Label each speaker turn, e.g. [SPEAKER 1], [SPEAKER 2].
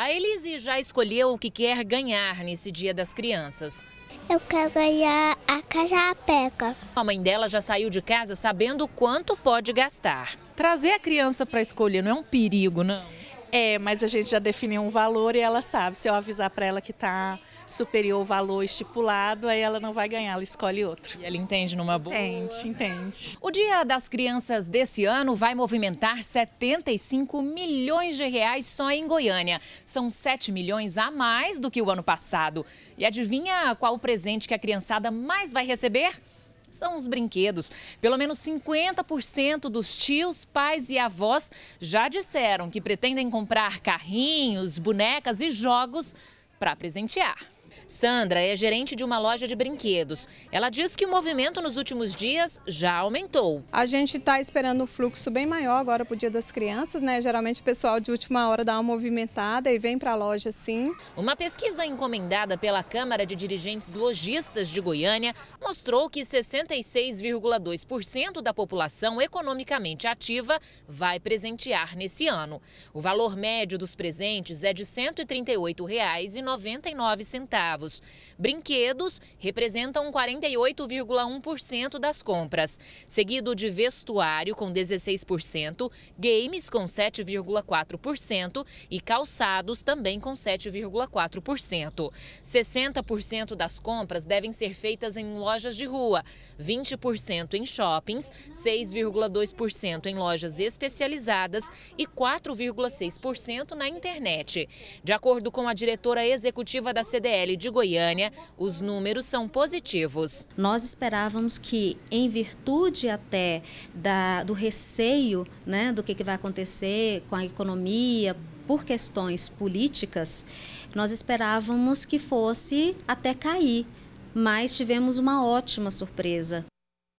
[SPEAKER 1] A Elise já escolheu o que quer ganhar nesse Dia das Crianças. Eu quero ganhar a cajapeca. A mãe dela já saiu de casa sabendo quanto pode gastar. Trazer a criança para escolher não é um perigo, não? É, mas a gente já definiu
[SPEAKER 2] um valor e ela sabe. Se eu avisar para ela que está superior ao valor estipulado, aí ela não vai ganhar, ela escolhe outro. E ela entende numa boa. Entende, entende.
[SPEAKER 1] O Dia das Crianças desse ano vai movimentar 75 milhões de reais só em Goiânia. São 7 milhões a mais do que o ano passado. E adivinha qual o presente que a criançada mais vai receber? são os brinquedos. Pelo menos 50% dos tios, pais e avós já disseram que pretendem comprar carrinhos, bonecas e jogos para presentear. Sandra é gerente de uma loja de brinquedos. Ela diz que o movimento nos últimos dias já aumentou. A gente está esperando
[SPEAKER 2] um fluxo bem maior agora para o Dia das Crianças, né? Geralmente o pessoal de última hora dá uma movimentada e vem
[SPEAKER 1] para a loja sim. Uma pesquisa encomendada pela Câmara de Dirigentes Logistas de Goiânia mostrou que 66,2% da população economicamente ativa vai presentear nesse ano. O valor médio dos presentes é de R$ 138,99 centavos. Brinquedos representam 48,1% das compras, seguido de vestuário com 16%, games com 7,4% e calçados também com 7,4%. 60% das compras devem ser feitas em lojas de rua, 20% em shoppings, 6,2% em lojas especializadas e 4,6% na internet. De acordo com a diretora executiva da CDL de de Goiânia, os números são
[SPEAKER 3] positivos. Nós esperávamos que, em virtude até da, do receio né, do que, que vai acontecer com a economia, por questões políticas, nós esperávamos que fosse até cair mas tivemos uma ótima surpresa.